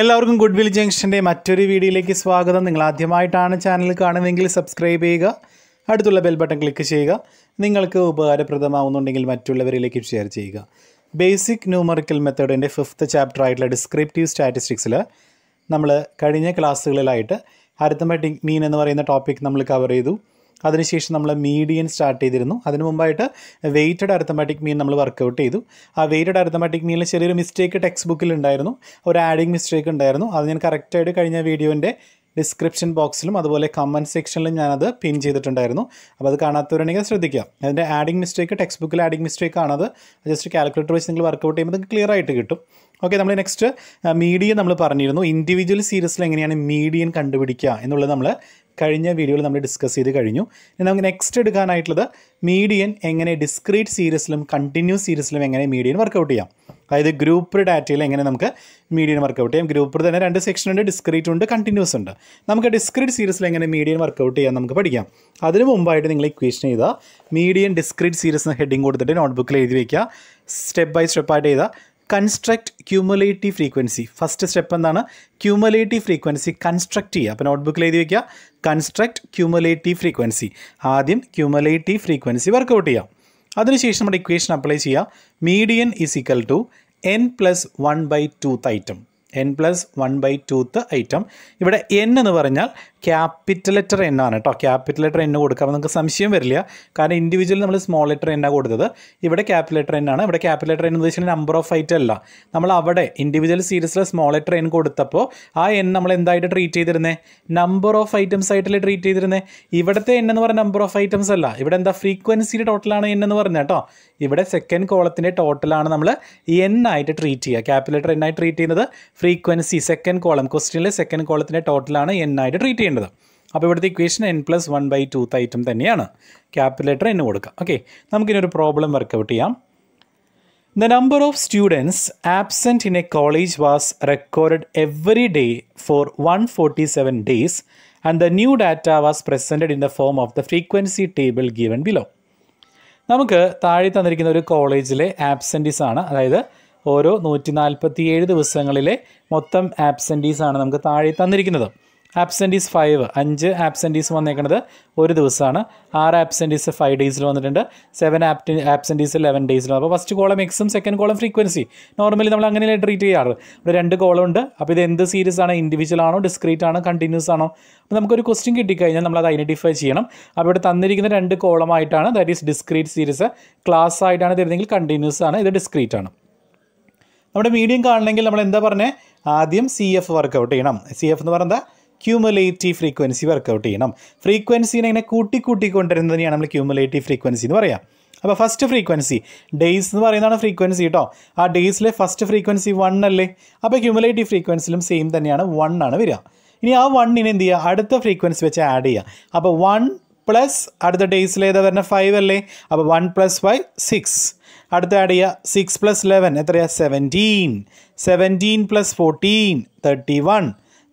എല്ലാവർക്കും good will ജംഗ്ഷൻ്റെ മറ്റൊരു വീഡിയോയിലേക്ക് സ്വാഗതം നിങ്ങൾ ആദ്യമായിട്ടാണ് ചാനൽ കാണുന്നതെങ്കിൽ സബ്സ്ക്രൈബ് ചെയ്യുക അടുത്തുള്ള ബെൽ ബട്ടൺ ക്ലിക്ക് ചെയ്യുക നിങ്ങൾക്ക് ഉപകാരപ്രദമാവുന്നുണ്ടെങ്കിൽ മറ്റുള്ളവരിലേക്ക് ഷെയർ ചെയ്യുക ബേസിക് ന്യൂമറിക്കൽ മെത്തേഡിൻ്റെ ഫിഫ്ത്ത് ചാപ്റ്റർ ആയിട്ടുള്ള ഡിസ്ക്രിപ്റ്റീവ് സ്റ്റാറ്റിസ്റ്റിക്സിൽ നമ്മൾ കഴിഞ്ഞ ക്ലാസ്സുകളിലായിട്ട് അരിത്തമാറ്റിക് മീൻ എന്ന് പറയുന്ന ടോപ്പിക് നമ്മൾ കവർ ചെയ്തു അതിനുശേഷം നമ്മൾ മീഡിയൻ സ്റ്റാർട്ട് ചെയ്തിരുന്നു അതിന് മുമ്പായിട്ട് വെയ്റ്റഡ് അരത്തമാറ്റിക് മീൻ നമ്മൾ വർക്കൗട്ട് ചെയ്തു ആ വെയ്റ്റഡ് അരത്തമാറ്റിക് മീനിൽ ചെറിയൊരു മിസ്റ്റേക്ക് ടെക്സ്റ്റ് ബുക്കിൽ ഉണ്ടായിരുന്നു ഒരു ആഡിങ് മിസ്റ്റേക്ക് ഉണ്ടായിരുന്നു അത് ഞാൻ കറക്റ്റായിട്ട് കഴിഞ്ഞ വീഡിയോൻ്റെ ഡിസ്ക്രിപ്ഷൻ ബോക്സിലും അതുപോലെ കമൻറ്റ് സെക്ഷനിലും ഞാനത് പിൻ ചെയ്തിട്ടുണ്ടായിരുന്നു അപ്പോൾ അത് കാണാത്തവരുണ്ടെങ്കിൽ ശ്രദ്ധിക്കുക അതിൻ്റെ ആഡിങ് മിസ്റ്റേക്ക് ടെക്സ്റ്റ് ബുക്കിൽ ആഡിങ് മിസ്റ്റേക്ക് ആണത് ജസ്റ്റ് കാൽക്കുലേറ്റർ വെച്ച് നിങ്ങൾ വർക്കൗട്ട് ചെയ്യുമ്പോൾ നിങ്ങൾക്ക് ക്ലിയർ ആയിട്ട് കിട്ടും ഓക്കെ നമ്മൾ നെക്സ്റ്റ് മീഡിയം നമ്മൾ പറഞ്ഞിരുന്നു ഇൻഡിവിജ്വൽ സീരീസിൽ എങ്ങനെയാണ് മീഡിയൻ കണ്ടുപിടിക്കുക എന്നുള്ളത് നമ്മൾ കഴിഞ്ഞ വീഡിയോയിൽ നമ്മൾ ഡിസ്കസ് ചെയ്ത് കഴിഞ്ഞു ഇനി നമുക്ക് നെക്സ്റ്റ് എടുക്കാനായിട്ടുള്ളത് മീഡിയൻ എങ്ങനെ ഡിസ്ക്രീറ്റ് സീരീസിലും കണ്ടിന്യൂസ് സീരീസിലും എങ്ങനെ മീഡിയൻ വർക്കൗട്ട് ചെയ്യാം അതായത് ഗ്രൂപ്പ് ഡാറ്റയിൽ എങ്ങനെ നമുക്ക് മീഡിയൻ വർക്കൗട്ട് ചെയ്യാം ഗ്രൂപ്പിൽ തന്നെ രണ്ട് സെക്ഷൻ ഉണ്ട് ഡിസ്ക്രീറ്റ് ഉണ്ട് കണ്ടിന്യൂസ് ഉണ്ട് നമുക്ക് ഡിസ്ക്രീറ്റ് സീരീസിൽ എങ്ങനെ മീഡിയൻ വർക്കൗട്ട് ചെയ്യാൻ നമുക്ക് പഠിക്കാം അതിന് മുമ്പായിട്ട് നിങ്ങൾ ഇക്വേഷൻ ചെയ്താൽ മീഡിയൻ ഡിസ്ക്രീറ്റ് സീരീസ് ഹെഡിങ് കൊടുത്തിട്ട് നോട്ട്ബുക്കിൽ എഴുതി വയ്ക്കുക സ്റ്റെപ്പ് ബൈ സ്റ്റെപ്പായിട്ട് ചെയ്താൽ construct cumulative frequency first step എന്താണ് ക്യൂമുലേറ്റീവ് ഫ്രീക്വൻസി കൺസ്ട്രക്ട് ചെയ്യുക അപ്പോൾ നോട്ട്ബുക്കിൽ എഴുതി വയ്ക്കുക കൺസ്ട്രക്ട് ക്യൂമുലേറ്റീവ് ഫ്രീക്വൻസി ആദ്യം ക്യൂമുലേറ്റീവ് ഫ്രീക്വൻസി വർക്കൗട്ട് ചെയ്യാം അതിനുശേഷം നമ്മുടെ ഇക്വേഷൻ അപ്ലൈ ചെയ്യുക median is equal to N plus one by twoth item N plus one by twoth item ഇവിടെ എൻ എന്ന് പറഞ്ഞാൽ ക്യാപിറ്റൽ ലെറ്റർ എൻ ആണ് കേട്ടോ ക്യാപിറ്റൽ ലെറ്റർ എൻ കൊടുക്കുക നമുക്ക് സംശയം വരില്ല കാരണം ഇൻഡിവിജ്വൽ നമ്മൾ സ്മോൾ ലെറ്റർ എൻ കൊടുത്തത് ഇവിടെ ക്യാപിറ്റൽ ലെറ്റർ എൻ ആണ് ഇവിടെ ക്യാപിറ്റൽ ലെറ്റർ എന്ന് വെച്ചാൽ നമ്പർ ഓഫ് ഐറ്റം അല്ല നമ്മൾ അവിടെ ഇൻഡിവിജ്വൽ സീരീസിലെ സ്മോൾ ലെറ്റർ എൻ കൊടുത്തപ്പോൾ ആ എൻ നമ്മൾ എന്തായിട്ട് ട്രീറ്റ് ചെയ്തിരുന്നത് നമ്പർ ഓഫ് ഐറ്റംസ് ആയിട്ടല്ലേ ട്രീറ്റ് ചെയ്തിരുന്നത് ഇവിടുത്തെ എൻ എന്ന് പറഞ്ഞ നമ്പർ ഓഫ് ഐറ്റംസ് അല്ല ഇവിടെ എന്താ ഫ്രീക്വൻസി ടോട്ടലാണ് എൻ എന്ന് പറഞ്ഞത് കേട്ടോ ഇവിടെ സെക്കൻഡ് കോളത്തിൻ്റെ ടോട്ടലാണ് നമ്മൾ എൻ ആയിട്ട് ട്രീറ്റ് ചെയ്യുക ക്യാപിറ്റൽ ലെറ്റർ എൻ ആയിട്ട് ട്രീറ്റ് ചെയ്യുന്നത് ഫ്രീക്വൻസി സെക്കൻഡ് കോളം ക്വസ്റ്റിനിലെ സെക്കൻഡ് കോളത്തിൻ്റെ ടോട്ടലാണ് എൻ ആയിട്ട് ട്രീറ്റ് ചെയ്യുന്നത് ചെയ്യേണ്ടത് അപ്പോൾ ഇവിടുത്തെ equation N plus one by twoth item തന്നെയാണ് ക്യാപ്പുലേറ്റർ എന്നെ കൊടുക്കാം ഓക്കെ നമുക്കിനൊരു പ്രോബ്ലം വർക്കൗട്ട് ചെയ്യാം the number of students absent in a college was record every day for one forty seven days and the new data was presented in the form of the frequency table given below നമുക്ക് താഴെ തന്നിരിക്കുന്ന ഒരു കോളേജിലെ absentees ആണ് അതായത് ഓരോ നൂറ്റി ഏഴ് ദിവസങ്ങളിലെ മൊത്തം ആബ്സെൻറ്റീസ് ആണ് നമുക്ക് താഴെ തന്നിരിക്കുന്നത് ആബ്സെൻറ്റീസ് ഫൈവ് അഞ്ച് ആബ്സെൻറ്റീസ് വന്നേക്കുന്നത് ഒരു ദിവസമാണ് ആറ് ആബ്സെൻറ്റീസ് ഫൈവ് ഡേയ്സിൽ വന്നിട്ടുണ്ട് സെവൻ ആപ്റ്റി ആബ്സെൻറ്റീസ് ലെവൻ ഡേയ്സിൽ അപ്പോൾ ഫസ്റ്റ് കോളം എക്സും സെക്കൻഡ് കോളം ഫ്രീക്വൻസി നോർമലി നമ്മൾ അങ്ങനെയല്ലേ ട്രീറ്റ് ചെയ്യാറ് ഇവിടെ രണ്ട് കോളം ഉണ്ട് അപ്പോൾ ഇത് എന്ത് സീരീസ് ആണ് ഇൻഡിവിജ്വൽ ആണോ ഡിസ്ക്രീറ്റ് ആണോ കണ്ടിന്യൂസ് ആണോ അപ്പോൾ നമുക്കൊരു ക്വസ്റ്റ്യൻ കിട്ടിക്കഴിഞ്ഞാൽ നമ്മൾ അത് ഐഡൻറ്റിഫൈ ചെയ്യണം അപ്പോൾ ഇവിടെ തന്നിരിക്കുന്ന രണ്ട് കോളമായിട്ടാണ് that is discrete series class ആയിട്ടാണ് തരുന്നതെങ്കിൽ കണ്ടിന്യൂസ് ആണ് ഇത് ഡിസ്ക്രീറ്റ് ആണ് നമ്മുടെ മീഡിയം കാണണമെങ്കിൽ നമ്മൾ എന്താ പറഞ്ഞത് ആദ്യം സി എഫ് വർക്കൗട്ട് ചെയ്യണം സി എഫ് എന്ന് പറയുന്നത് ക്യൂമുലേറ്റീവ് ഫ്രീക്വൻസി വർക്കൗട്ട് ചെയ്യണം ഫ്രീക്വൻസിനെ ഇങ്ങനെ കൂട്ടി കൂട്ടി കൊണ്ടുവരുന്നതിനെയാണ് നമ്മൾ ക്യൂമുലേറ്റീവ് ഫ്രീക്വൻസി എന്ന് പറയാം അപ്പോൾ ഫസ്റ്റ് ഫ്രീക്വൻസി ഡേയ്സ് എന്ന് പറയുന്നതാണ് ഫ്രീക്വൻസി കേട്ടോ ആ ഡേയ്സിലെ ഫസ്റ്റ് ഫ്രീക്വൻസി വൺ അല്ലേ അപ്പോൾ ക്യൂമുലേറ്റീവ് ഫ്രീക്വൻസിലും സെയിം തന്നെയാണ് വൺ ആണ് വരിക ഇനി ആ വണ്ണിനെ എന്ത് ചെയ്യുക അടുത്ത ഫ്രീക്വൻസി വെച്ച് ആഡ് ചെയ്യുക അപ്പോൾ വൺ പ്ലസ് അടുത്ത ഡേയ്സിൽ ഏതാ വരുന്ന ഫൈവ് അല്ലേ അപ്പോൾ വൺ പ്ലസ് ഫൈവ് സിക്സ് അടുത്ത ആഡ് ചെയ്യുക സിക്സ് പ്ലസ് ലെവൻ എത്രയാണ് seventeen seventeen plus fourteen thirty one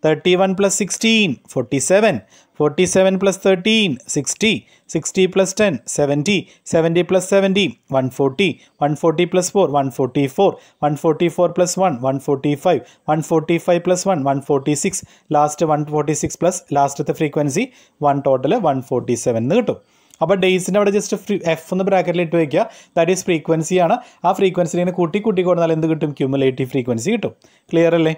31 plus 16, 47. 47 plus 13, 60. 60 plus 10, 70. 70 plus 70, 140. 140 plus 4, 144. 144 plus 1, 145. 145 plus 1, 146. Last 146 plus lastത്തെ ഫ്രീക്വൻസി 1 ടോട്ടൽ 147 എന്ന് കിട്ടും അപ്പോൾ ഡേയ്സിൻ്റെ അവിടെ ജസ്റ്റ് ഫ്രീ എഫ് എന്ന് ബ്രാക്കറ്റിൽ ഇട്ട് വയ്ക്കുക ദാറ്റ് ഈസ് ഫ്രീക്വൻസിയാണ് ആ ഫ്രീക്വൻസി ഇങ്ങനെ കൂട്ടി കൂട്ടി കൊടുത്താൽ എന്ത് കിട്ടും ക്യൂമുലേറ്റീവ് ഫ്രീക്വൻസി കിട്ടും ക്ലിയർ അല്ലേ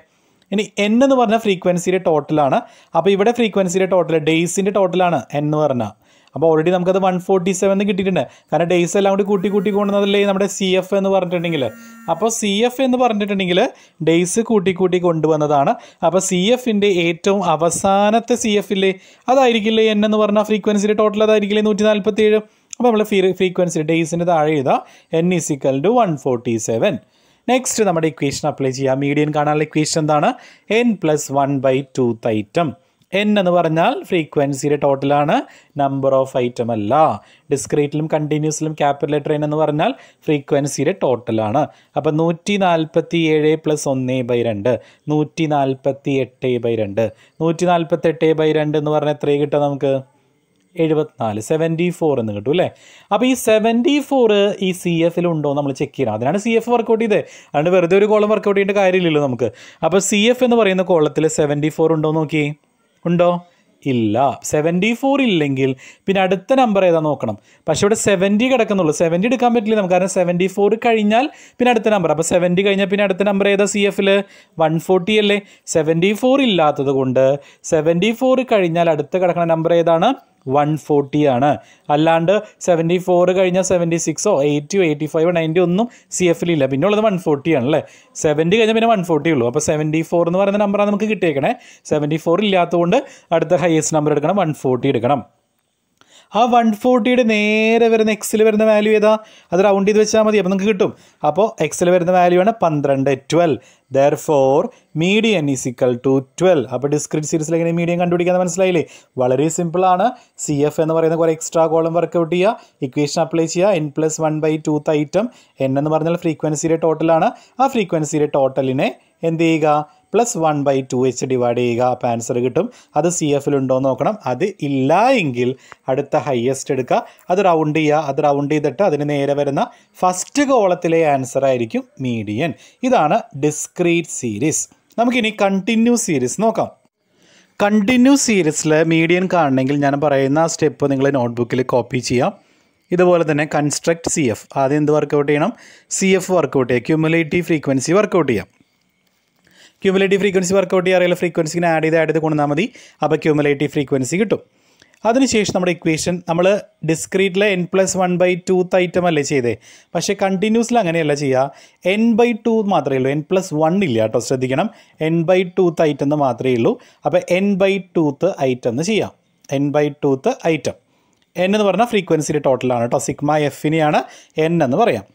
ഇനി എൻ എന്ന് പറഞ്ഞ ഫ്രീക്വൻസിയുടെ ടോട്ടലാണ് അപ്പോൾ ഇവിടെ ഫ്രീക്വൻസിയുടെ ടോട്ടൽ ഡേയ്സിൻ്റെ ടോട്ടലാണ് എൻ എന്ന് പറഞ്ഞാൽ അപ്പോൾ ഓൾറെഡി നമുക്കത് വൺ ഫോർട്ടി സെവൻ കിട്ടിയിട്ടുണ്ട് കാരണം ഡേയ്സ് എല്ലാം കൂടി കൂട്ടി കൂട്ടി കൊണ്ടുവന്നതല്ലേ നമ്മുടെ സി എഫ് എന്ന് പറഞ്ഞിട്ടുണ്ടെങ്കിൽ അപ്പോൾ സി എഫ് എന്ന് പറഞ്ഞിട്ടുണ്ടെങ്കിൽ ഡേയ്സ് കൂട്ടി കൂട്ടി കൊണ്ടുവന്നതാണ് അപ്പോൾ സി എഫിൻ്റെ ഏറ്റവും അവസാനത്തെ സി ഇല്ലേ അതായിരിക്കില്ലേ എൻ എന്ന് പറഞ്ഞാൽ ഫ്രീക്വൻസിയുടെ ടോട്ടൽ അതായിരിക്കില്ലേ നൂറ്റി നാൽപ്പത്തി ഏഴ് അപ്പോൾ നമ്മൾ ഫ്രീക്വൻസി ഡേയ്സിൻ്റെ താഴെ എഴുതാം N is equal to one forty seven next നമ്മുടെ ഇക്വേഷൻ അപ്ലൈ ചെയ്യാം മീഡിയൻ കാണാനുള്ള ഇക്വേഷൻ എന്താണ് N plus one by two item N എന്ന് പറഞ്ഞാൽ ഫ്രീക്വൻസിയുടെ ടോട്ടലാണ് നമ്പർ ഓഫ് ഐറ്റം അല്ല ഡിസ്ക്രീറ്റിലും കണ്ടിന്യൂസിലും ക്യാപിറ്റൽ ലെറ്റർ എൻ എന്ന് പറഞ്ഞാൽ ഫ്രീക്വൻസിയുടെ ടോട്ടലാണ് അപ്പോൾ നൂറ്റി നാൽപ്പത്തി ഏഴ് പ്ലസ് ഒന്ന് ബൈ രണ്ട് നൂറ്റി നാൽപ്പത്തി എട്ട് ബൈ രണ്ട് നൂറ്റി നാൽപ്പത്തെട്ട് ബൈ രണ്ട് എന്ന് പറഞ്ഞാൽ എത്രയും കിട്ടുക നമുക്ക് എഴുപത്തിനാല് സെവൻറ്റി ഫോർ എന്ന് കിട്ടും അല്ലേ അപ്പോൾ ഈ സെവൻറ്റി ഫോർ ഈ സി എഫിൽ ഉണ്ടോ നമ്മൾ ചെക്ക് ചെയ്യണം അതിനാണ് സി എഫ് വർക്കൗട്ട് ചെയ്തത് അതുകൊണ്ട് വെറുതെ ഒരു കോളം വർക്കൗട്ട് ചെയ്യേണ്ട കാര്യമില്ലല്ലോ നമുക്ക് അപ്പോൾ സി എഫ് എന്ന് പറയുന്ന കോളത്തിൽ സെവൻറ്റി ഫോർ ഉണ്ടോ നോക്കി ഉണ്ടോ ഇല്ല സെവൻറ്റി ഫോർ ഇല്ലെങ്കിൽ പിന്നെ അടുത്ത നമ്പർ ഏതാ നോക്കണം പക്ഷേ ഇവിടെ സെവൻറ്റി കിടക്കുന്നുള്ളൂ സെവൻറ്റി എടുക്കാൻ പറ്റില്ല നമുക്ക് കാരണം സെവൻറ്റി ഫോർ കഴിഞ്ഞാൽ പിന്നെ അടുത്ത നമ്പർ അപ്പോൾ സെവൻറ്റി കഴിഞ്ഞാൽ പിന്നെ അടുത്ത നമ്പർ ഏതാ സി എഫിൽ വൺ ഫോർട്ടി അല്ലേ സെവൻറ്റി ഫോർ ഇല്ലാത്തത് കൊണ്ട് സെവൻറ്റി ഫോർ കഴിഞ്ഞാൽ അടുത്ത കിടക്കുന്ന നമ്പർ ഏതാണ് വൺ ഫോർട്ടിയാണ് അല്ലാണ്ട് സെവൻറ്റി ഫോർ കഴിഞ്ഞാൽ സെവൻറ്റി സിക്സോ എയ്റ്റിയോ എയ്റ്റി ഫൈവ് നയൻറ്റി ഒന്നും സി എഫിൽ ഇല്ല പിന്നെ ഉള്ളത് വൺ ഫോർട്ടിയാണ് അല്ലേ സെവൻറ്റി കഴിഞ്ഞാൽ പിന്നെ വൺ ഫോർട്ടി ഉള്ളൂ അപ്പോൾ സെവൻറ്റി ഫോർ എന്ന് പറയുന്ന നമ്പറാണ് നമുക്ക് കിട്ടിയേക്കണേ സെവൻറ്റി ഫോർ ഇല്ലാത്തതുകൊണ്ട് അടുത്ത ഹയസ്റ്റ് നമ്പർ എടുക്കണം വൺ ഫോർട്ടി എടുക്കണം ആ വൺ ഫോർട്ടിയുടെ നേരെ വരുന്ന എക്സിൽ വരുന്ന വാല്യൂ ഏതാ അത് റൗണ്ട് ചെയ്ത് വെച്ചാൽ മതി അപ്പോൾ നിങ്ങൾക്ക് കിട്ടും അപ്പോൾ എക്സിൽ വരുന്ന വാല്യൂ ആണ് പന്ത്രണ്ട് twelve therefore median is equal to twelve അപ്പോൾ ഡിസ്ക്രിറ്റ് സീരീസിൽ എങ്ങനെ മീഡിയൻ കണ്ടുപിടിക്കാൻ മനസ്സിലായില്ലേ വളരെ സിമ്പിളാണ് സി എഫ് എന്ന് പറയുന്ന കുറേ എക്സ്ട്രാ കോളം വർക്കൗട്ട് ചെയ്യുക ഇക്വേഷൻ അപ്ലൈ ചെയ്യുക N plus one by twoth item N എന്ന് പറഞ്ഞാൽ ഫ്രീക്വൻസിയുടെ ടോട്ടലാണ് ആ ഫ്രീക്വൻസിയുടെ ടോട്ടലിനെ എന്ത് ചെയ്യുക plus one by two H divide ചെയ്യുക അപ്പോൾ ആൻസർ കിട്ടും അത് സി എഫിലുണ്ടോ നോക്കണം അത് ഇല്ല എങ്കിൽ അടുത്ത ഹയസ്റ്റ് എടുക്കുക അത് റൗണ്ട് ചെയ്യുക അത് റൗണ്ട് ചെയ്തിട്ട് അതിന് നേരെ വരുന്ന ഫസ്റ്റ് കോളത്തിലെ ആൻസർ ആയിരിക്കും മീഡിയൻ ഇതാണ് ഡിസ്ക്രീറ്റ് സീരീസ് നമുക്കിനി കണ്ടിന്യൂ സീരീസ് നോക്കാം കണ്ടിന്യൂ സീരീസിൽ മീഡിയൻ കാണണമെങ്കിൽ ഞാൻ പറയുന്ന സ്റ്റെപ്പ് നിങ്ങൾ നോട്ട്ബുക്കിൽ കോപ്പി ചെയ്യാം ഇതുപോലെ തന്നെ കൺസ്ട്രക്ട് സി എഫ് ആദ്യം എന്ത് വർക്കൗട്ട് ചെയ്യണം സി എഫ് വർക്കൗട്ട് ചെയ്യുക ക്യൂമുലേറ്റീവ് ഫ്രീക്വൻസി വർക്കൗട്ട് ചെയ്യാം ക്യൂമുലേറ്റീവ് ഫ്രീക്വൻസി വർക്കൗട്ട് ചെയ്യാറില്ല ഫ്രീക്വൻസി ഇങ്ങനെ ആഡ് ചെയ്ത് ആഡ് ചെയ്ത് കൊണ്ടുവന്നാൽ മതി അപ്പോൾ ക്യൂമുലേറ്റീവ് ഫ്രീക്വൻസി കിട്ടും അതിനുശേഷം നമ്മുടെ ഇക്വേഷൻ നമ്മൾ ഡിസ്ക്രീറ്റിലെ N plus one by two item അല്ലേ ചെയ്തേ പക്ഷേ കണ്ടിന്യൂസിൽ അങ്ങനെയല്ല ചെയ്യുക എൻ ബൈ ടു മാത്രമേ ഉള്ളൂ എൻ പ്ലസ് വൺ ഇല്ല കേട്ടോ ശ്രദ്ധിക്കണം എൻ ബൈ ടു ഐറ്റം എന്ന് മാത്രമേ ഉള്ളൂ അപ്പോൾ എൻ ബൈ ടൂത്ത് ഐറ്റം എന്ന് ചെയ്യാം N by twoth item N എന്ന് പറഞ്ഞാൽ ഫ്രീക്വൻസിയുടെ ടോട്ടലാണ് കേട്ടോ സിഗ്മ എഫിനെയാണ് എൻ എന്ന് പറയാം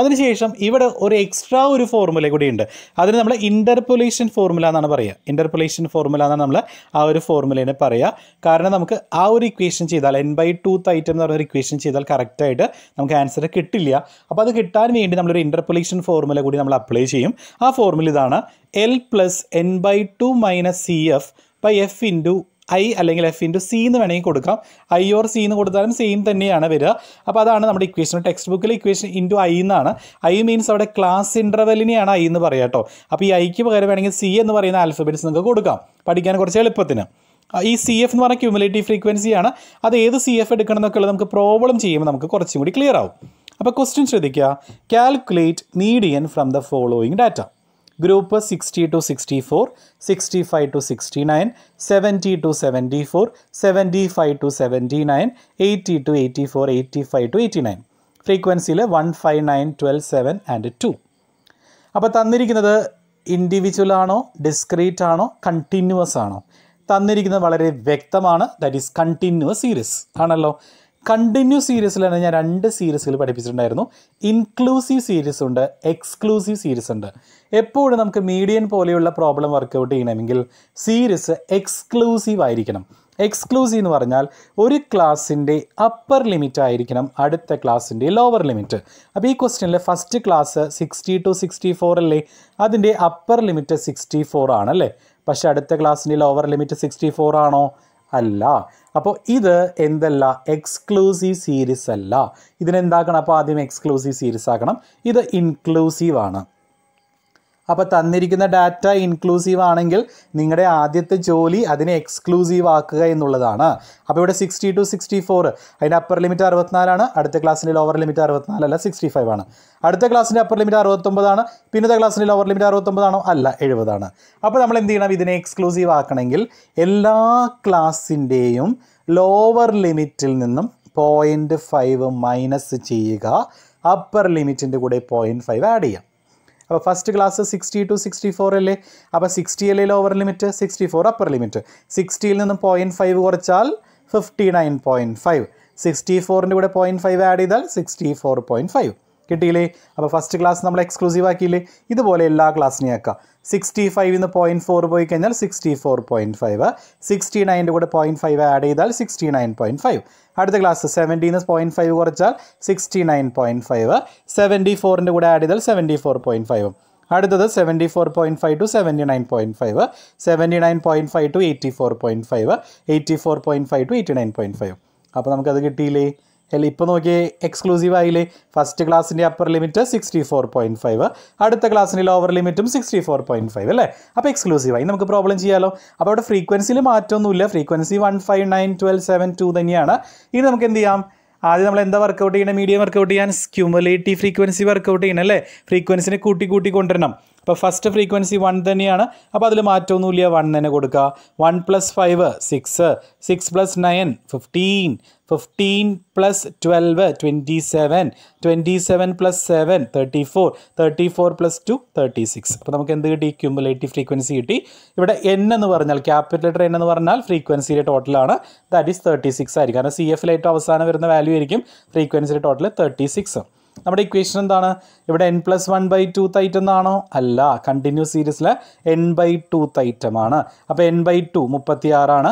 അതിനുശേഷം ഇവിടെ ഒരു എക്സ്ട്രാ ഒരു ഫോർമുല കൂടി ഉണ്ട് അതിന് നമ്മൾ ഇൻ്റർപൊലേഷൻ ഫോർമുല എന്നാണ് പറയുക ഇൻ്റർപൊലേഷൻ ഫോർമുല എന്നാണ് നമ്മൾ ആ ഒരു ഫോർമുലേനെ പറയുക കാരണം നമുക്ക് ആ ഒരു ഇക്വേഷൻ ചെയ്താൽ എൻ ബൈ ടൂത്ത് ഐറ്റം എന്ന് പറയുന്ന ഒരു ഇക്വേഷൻ ചെയ്താൽ കറക്റ്റായിട്ട് നമുക്ക് ആൻസർ കിട്ടില്ല അപ്പോൾ അത് കിട്ടാൻ വേണ്ടി നമ്മളൊരു ഇൻ്റർപൊലേഷൻ ഫോർമുല കൂടി നമ്മൾ അപ്ലൈ ചെയ്യും ആ ഫോർമുല ഇതാണ് L plus N by two minus C F by F into I അല്ലെങ്കിൽ എഫ് ഇൻറ്റു സി എന്ന് വേണമെങ്കിൽ കൊടുക്കാം ഐ ഓർ സി എന്ന് കൊടുത്താലും സെയിം തന്നെയാണ് വരിക അപ്പോൾ അതാണ് നമ്മുടെ ഇക്വേഷൻ ടെക്സ്റ്റ് ബുക്കിൽ ഇക്വേഷൻ ഇൻറ്റു ഐ എന്നാണ് ഐ മീൻസ് അവിടെ ക്ലാസ് ഇൻ്റർവെല്ലിനെയാണ് ഐ എന്ന് പറയുക കേട്ടോ അപ്പോൾ ഈ ഐക്ക് പകരം വേണമെങ്കിൽ സി എന്ന് പറയുന്ന ആൽഫബറ്റ്സ് നിങ്ങൾക്ക് കൊടുക്കാം പഠിക്കാൻ കുറച്ച് എളുപ്പത്തിന് ഈ സി എഫ് എന്ന് പറഞ്ഞാൽ ക്യൂമുലേറ്റീവ് ഫ്രീക്വൻസിയാണ് അത് ഏത് സി എഫ് എടുക്കണം എന്നൊക്കെയുള്ളത് നമുക്ക് പ്രോബ്ലം ചെയ്യുമ്പോൾ നമുക്ക് കുറച്ചും കൂടി ക്ലിയർ ആവും അപ്പോൾ ക്വസ്റ്റ്യൻ ശ്രദ്ധിക്കുക calculate median from the following data group sixty two sixty four sixty five to sixty nine seventy two seventy four seventy five to seventy nine eighty two eighty four eighty five to eighty nine ഫ്രീക്വൻസിയിൽ one five nine twelve seven and two അപ്പോൾ തന്നിരിക്കുന്നത് individual ആണോ discrete ആണോ continuous ആണോ തന്നിരിക്കുന്നത് വളരെ വ്യക്തമാണ് that is continuous series ആണല്ലോ കണ്ടിന്യൂ സീരീസിലാണ് ഞാൻ രണ്ട് സീരീസുകൾ പഠിപ്പിച്ചിട്ടുണ്ടായിരുന്നു ഇൻക്ലൂസീവ് സീരീസ് ഉണ്ട് എക്സ്ക്ലൂസീവ് സീരീസ് ഉണ്ട് എപ്പോഴും നമുക്ക് മീഡിയൻ പോലെയുള്ള പ്രോബ്ലം വർക്ക്ഔട്ട് ചെയ്യണമെങ്കിൽ സീരീസ് എക്സ്ക്ലൂസീവ് ആയിരിക്കണം എക്സ്ക്ലൂസീവ് എന്ന് പറഞ്ഞാൽ ഒരു ക്ലാസ്സിൻ്റെ അപ്പർ ലിമിറ്റ് ആയിരിക്കണം അടുത്ത ക്ലാസ്സിൻ്റെ ലോവർ ലിമിറ്റ് അപ്പോൾ ഈ ക്വസ്റ്റ്യനിലെ first class sixty two sixty four അല്ലേ അതിൻ്റെ അപ്പർ ലിമിറ്റ് സിക്സ്റ്റി ഫോർ ആണല്ലേ പക്ഷേ അടുത്ത ക്ലാസ്സിൻ്റെ ലോവർ ലിമിറ്റ് സിക്സ്റ്റി ഫോർ ആണോ അല്ല അപ്പോൾ ഇത് എന്തല്ല എക്സ്ക്ലൂസീവ് സീരീസ് അല്ല ഇതിനെന്താക്കണം അപ്പോൾ ആദ്യം എക്സ്ക്ലൂസീവ് സീരീസ് ആക്കണം ഇത് ഇൻക്ലൂസീവ് ആണ് അപ്പോൾ തന്നിരിക്കുന്ന ഡാറ്റ ഇൻക്ലൂസീവ് ആണെങ്കിൽ നിങ്ങളുടെ ആദ്യത്തെ ജോലി അതിനെ എക്സ്ക്ലൂസീവ് ആക്കുക എന്നുള്ളതാണ് അപ്പോൾ ഇവിടെ സിക്സ്റ്റി ടു സിക്സ്റ്റി ഫോർ അതിൻ്റെ അപ്പർ ലിമിറ്റ് അറുപത്തിനാലാണ് അടുത്ത ക്ലാസ്സിൻ്റെ ലോവർ ലിമിറ്റ് അറുപത്തിനാലല്ല സിക്സ്റ്റി ഫൈവ് ആണ് അടുത്ത ക്ലാസ്സിൻ്റെ അപ്പർ ലിമിറ്റ് അറുപത്തൊമ്പതാണ് പിന്നത്തെ ക്ലാസ്സിൻ്റെ ലോവർ ലിമിറ്റ് അറുപത്തൊമ്പതാണോ അല്ല എഴുപതാണ് അപ്പോൾ നമ്മൾ എന്ത് ചെയ്യണം ഇതിനെ എക്സ്ക്ലൂസീവ് ആക്കണമെങ്കിൽ എല്ലാ ക്ലാസ്സിൻ്റെയും ലോവർ ലിമിറ്റിൽ നിന്നും പോയിൻ്റ് ഫൈവ് മൈനസ് ചെയ്യുക അപ്പർ ലിമിറ്റിൻ്റെ കൂടെ പോയിൻറ്റ് ഫൈവ് ആഡ് ചെയ്യാം അപ്പോൾ first class sixty two sixty four അല്ലേ അപ്പോൾ സിക്സ്റ്റി അല്ലേ lower limit sixty four upper limit സിക്സ്റ്റിയിൽ നിന്നും പോയിൻറ്റ് ഫൈവ് കുറച്ചാൽ fifty nine point five sixty ഫോറിൻ്റെ കൂടെ പോയിൻറ്റ് ഫൈവ് ആഡ് ചെയ്താൽ സിക്സ്റ്റി ഫോർ പോയിൻറ്റ് ഫൈവ് കിട്ടിയില്ലേ അപ്പോൾ ഫസ്റ്റ് ക്ലാസ് നമ്മൾ എക്സ്ക്ലൂസീവ് ആക്കിയില്ലേ ഇതുപോലെ എല്ലാ ക്ലാസ്സിനെയും ആക്കാം സിക്സ്റ്റി ഫൈവ് നിന്ന് പോയിൻറ്റ് ഫോർ പോയി കഴിഞ്ഞാൽ sixty four point five sixty നയൻ്റെ കൂടെ പോയിൻറ്റ് ഫൈവ് ആഡ് ചെയ്താൽ സിക്സ്റ്റി നയൻ പോയിൻറ്റ് ഫൈവ് അടുത്ത ക്ലാസ് സെവൻറ്റി സെവൻറ്റിന്ന് പോയിൻറ്റ് ഫൈവ് കുറച്ചാൽ sixty nine point five seventy ഫോറിൻ്റെ കൂടെ ആഡ് ചെയ്താൽ സെവൻറ്റി ഫോർ പോയിൻറ്റ് ഫൈവും അടുത്തത് seventy four point five to seventy nine point five seventy nine point five to eighty four point five eighty four point five to eighty nine point five അപ്പോൾ നമുക്കത് കിട്ടിയില്ലേ അല്ലെ ഇപ്പോൾ നോക്കിയേ exclusive ആയില്ലേ first ക്ലാസ്സിൻ്റെ upper limit sixty four point five അടുത്ത ക്ലാസ്സിൻ്റെ ലോവർ ലിമിറ്റും സിക്സ്റ്റി ഫോർ പോയിൻറ്റ് ഫൈവ് അല്ലേ അപ്പോൾ എക്സ്ക്ലൂസീവായി നമുക്ക് പ്രോബ്ലം ചെയ്യാമല്ലോ അപ്പോൾ അവിടെ ഫ്രീക്വൻസിയിൽ മാറ്റമൊന്നുമില്ല frequency one five nine twelve seven two തന്നെയാണ് ഇനി നമുക്ക് എന്ത് ചെയ്യാം ആദ്യം നമ്മൾ എന്താ വർക്കൗട്ട് ചെയ്യണം മീഡിയം വർക്കൗട്ട് ചെയ്യാൻ ക്യൂമുലേറ്റീവ് ഫ്രീക്വൻസി വർക്കൗട്ട് ചെയ്യണം അല്ലേ ഫ്രീക്വൻസിനെ കൂട്ടി കൂട്ടി കൊണ്ടുവരണം അപ്പോൾ ഫസ്റ്റ് ഫ്രീക്വൻസി വൺ തന്നെയാണ് അപ്പോൾ അതിൽ മാറ്റമൊന്നുമില്ല വൺ തന്നെ കൊടുക്കുക one plus five six six plus nine fifteen fifteen plus twelve twenty seven twenty seven plus seven thirty four thirty four plus two thirty six അപ്പോൾ നമുക്ക് എന്ത് കിട്ടി ക്യൂമുലേറ്റീവ് ഫ്രീക്വൻസി കിട്ടി ഇവിടെ എൻ എന്ന് പറഞ്ഞാൽ ക്യാപിറ്റൽ ലെറ്റർ എൻ എന്ന് പറഞ്ഞാൽ ഫ്രീക്വൻസിയുടെ ടോട്ടലാണ് ദാറ്റ് ഈസ് തേർട്ടി സിക്സ് ആയിരിക്കും കാരണം സി എഫിൽ അവസാനം വരുന്ന വാല്യൂ ആയിരിക്കും ഫ്രീക്വൻസിയുടെ ടോട്ടൽ തേർട്ടി സിക്സ് നമ്മുടെ ഇക്വേഷൻ എന്താണ് ഇവിടെ N plus one by two item എന്നാണോ അല്ല കണ്ടിന്യൂസ് സീരീസിലെ എൻ ബൈ ടു തൈറ്റമാണ് അപ്പോൾ എൻ ബൈ ടു മുപ്പത്തി ആറാണ്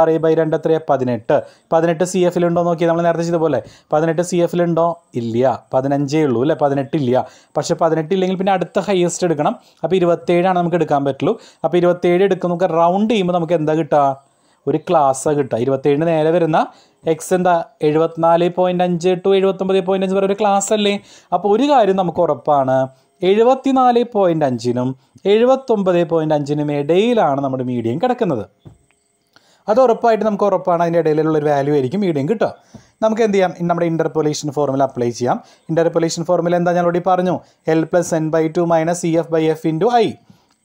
ആറ് ബൈ രണ്ട് എത്ര പതിനെട്ട് പതിനെട്ട് സി ഉണ്ടോ നോക്കിയാൽ നമ്മൾ നേരത്തെ ചെയ്തപോലെ പതിനെട്ട് സി ഉണ്ടോ ഇല്ല പതിനഞ്ചേ ഉള്ളൂ അല്ലേ പക്ഷെ പക്ഷേ ഇല്ലെങ്കിൽ പിന്നെ അടുത്ത ഹയസ്റ്റ് എടുക്കണം അപ്പോൾ ഇരുപത്തേഴാണ് നമുക്ക് എടുക്കാൻ പറ്റുള്ളൂ അപ്പോൾ ഇരുപത്തേഴ് എടുക്കുന്ന നമുക്ക് റൗണ്ട് ചെയ്യുമ്പോൾ നമുക്ക് എന്താ കിട്ടുക ഒരു ക്ലാസ് കിട്ടുക ഇരുപത്തേഴിന് നേരെ വരുന്ന എക്സ് എന്താ എഴുപത്തിനാല് പോയിൻ്റ് അഞ്ച് ടു എഴുപത്തൊമ്പത് പോയിൻ്റ് അഞ്ച് വരെ ഒരു ക്ലാസ് അല്ലേ അപ്പോൾ ഒരു കാര്യം നമുക്ക് ഉറപ്പാണ് എഴുപത്തിനാല് പോയിൻ്റ് അഞ്ചിനും എഴുപത്തൊമ്പത് പോയിൻ്റ് അഞ്ചിനും ഇടയിലാണ് നമ്മുടെ മീഡിയം കിടക്കുന്നത് അത് ഉറപ്പായിട്ട് നമുക്ക് ഉറപ്പാണ് അതിൻ്റെ ഇടയിലുള്ള ഒരു വാല്യൂ ആയിരിക്കും മീഡിയം കിട്ടുക നമുക്ക് എന്ത് ചെയ്യാം നമ്മുടെ ഇൻ്റർപൊലേഷൻ ഫോർമുല അപ്ലൈ ചെയ്യാം ഇൻ്റർപൊലേഷൻ ഫോർമുല എന്താ ഞാൻ ഓടി പറഞ്ഞു L plus N by two minus C F by F into I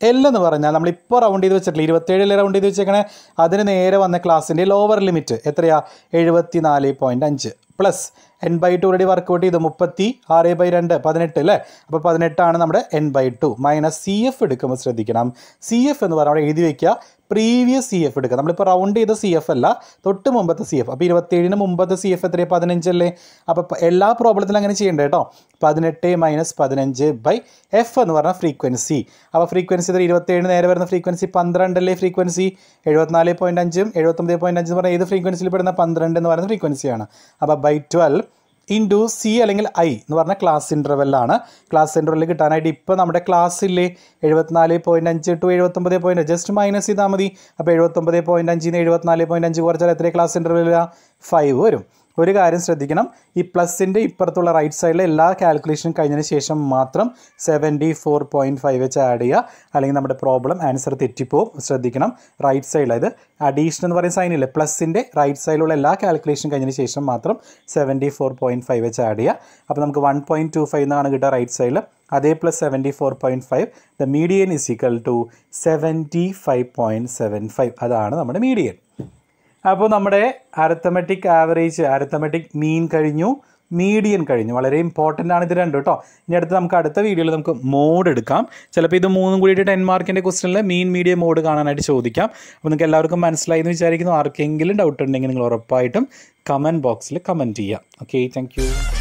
L എന്ന് പറഞ്ഞാൽ നമ്മളിപ്പോൾ റൗണ്ട് ചെയ്ത് വെച്ചിട്ടില്ല ഇരുപത്തേഴിലെ റൗണ്ട് ചെയ്ത് വെച്ചേക്കണേ അതിന് നേരെ വന്ന ക്ലാസ്സിൻ്റെ ലോവർ ലിമിറ്റ് എത്രയാണ് എഴുപത്തി നാല് പോയിൻറ്റ് അഞ്ച് plus N by two already work out ചെയ്ത് മുപ്പത്തി ആറ് ബൈ രണ്ട് പതിനെട്ട് അല്ലേ അപ്പോൾ പതിനെട്ടാണ് നമ്മുടെ N by two minus C F എടുക്കുമ്പോൾ ശ്രദ്ധിക്കണം സി എഫ് എന്ന് പറഞ്ഞാൽ അവിടെ എഴുതി വയ്ക്കുക പ്രീവിയസ് സി എഫ് എടുക്കുക നമ്മളിപ്പോൾ റൗണ്ട് ചെയ്ത സി എഫ് അല്ല തൊട്ട് മുമ്പത്തെ സി എഫ് അപ്പോൾ ഇരുപത്തേഴിന് മുമ്പത്തെ സി എഫ് എത്രയാണ് പതിനഞ്ചല്ലേ അപ്പോൾ എല്ലാ പ്രോബ്ലത്തിലും അങ്ങനെ ചെയ്യേണ്ടത് കേട്ടോ പതിനെട്ട് മൈനസ് പതിനഞ്ച് ബൈ എഫ് എന്ന് പറഞ്ഞാൽ ഫ്രീക്വൻസി അപ്പോൾ ഫ്രീക്വൻസി ഇതിൽ ഇരുപത്തേഴ് നേരെ വരുന്ന ഫ്രീക്വൻസി പന്ത്രണ്ടല്ലേ ഫ്രീക്വൻസി എഴുപത്തിനാല് പോയിൻറ്റ് അഞ്ചും എഴുപത്തൊമ്പത് പോയിൻറ്റ് അഞ്ചും പറഞ്ഞാൽ ഏത് ഫ്രീക്വൻസിയിൽ പെടുന്ന പന്ത്രണ്ട് എന്ന് പറയുന്ന ഫ്രീക്വൻസിയാണ് അപ്പോൾ by twelve into C അല്ലെങ്കിൽ ഐ എന്ന് പറഞ്ഞ ക്ലാസ് ഇൻ്റർവെല്ലാണ് ക്ലാസ് ഇൻ്റർവെല്ലിൽ കിട്ടാനായിട്ട് ഇപ്പോൾ നമ്മുടെ ക്ലാസ്സിലെ എഴുപത്തിനാല് പോയിൻറ്റ് അഞ്ച് ടു എഴുപത്തൊമ്പത് പോയിൻറ്റ് ജസ്റ്റ് മൈനസ് ചെയ്താൽ മതി അപ്പോൾ എഴുപത്തൊമ്പത് പോയിൻറ്റ് അഞ്ചിൽ നിന്ന് എഴുപത്തിനാല് പോയിൻറ്റ് അഞ്ച് കുറച്ചാൽ എത്ര ക്ലാസ് ഇൻ്റർവെല്ലാം ഫൈവ് വരും ഒരു കാര്യം ശ്രദ്ധിക്കണം ഈ പ്ലസിൻ്റെ ഇപ്പുറത്തുള്ള റൈറ്റ് സൈഡിലെ എല്ലാ കാൽക്കുലേഷനും കഴിഞ്ഞതിന് ശേഷം മാത്രം സെവൻറ്റി ഫോർ പോയിൻറ്റ് ഫൈവ് വെച്ച് ആഡ് ചെയ്യുക അല്ലെങ്കിൽ നമ്മുടെ പ്രോബ്ലം ആൻസർ തെറ്റിപ്പോവും ശ്രദ്ധിക്കണം റൈറ്റ് സൈഡിൽ അതായത് അഡീഷൻ എന്ന് പറയുന്ന സൈനില്ലേ പ്ലസിൻ്റെ റൈറ്റ് സൈഡിലുള്ള എല്ലാ കാൽക്കുലേഷൻ കഴിഞ്ഞതിന് ശേഷം മാത്രം സെവൻറ്റി ഫോർ പോയിൻറ്റ് ഫൈവ് വെച്ച് ആഡ് ചെയ്യുക അപ്പോൾ നമുക്ക് വൺ പോയിൻറ്റ് ടു ഫൈവ് എന്നാണ് കിട്ടുക റൈറ്റ് സൈഡിൽ അതേ plus seventy four point five the median is equal to seventy five point seven five അതാണ് നമ്മുടെ മീഡിയൻ അപ്പോൾ നമ്മുടെ അരത്തമെറ്റിക് ആവറേജ് അരത്തമെറ്റിക് മീൻ കഴിഞ്ഞു മീഡിയൻ കഴിഞ്ഞു വളരെ ഇമ്പോർട്ടൻ്റ് ആണ് ഇത് രണ്ട് കേട്ടോ ഇനി അടുത്ത് നമുക്ക് അടുത്ത വീഡിയോയിൽ നമുക്ക് മോഡ് എടുക്കാം ചിലപ്പോൾ ഇത് മൂന്നും കൂടിയിട്ട് ടെൻ മാർക്കിൻ്റെ ക്വസ്റ്റനിൽ മീൻ മീഡിയം മോഡ് കാണാനായിട്ട് ചോദിക്കാം അപ്പോൾ നിങ്ങൾക്ക് എല്ലാവർക്കും മനസ്സിലായി എന്ന് വിചാരിക്കുന്നു ആർക്കെങ്കിലും ഡൗട്ട് ഉണ്ടെങ്കിൽ നിങ്ങൾ ഉറപ്പായിട്ടും കമൻറ്റ് ബോക്സിൽ കമൻറ്റ് ചെയ്യാം ഓക്കെ താങ്ക്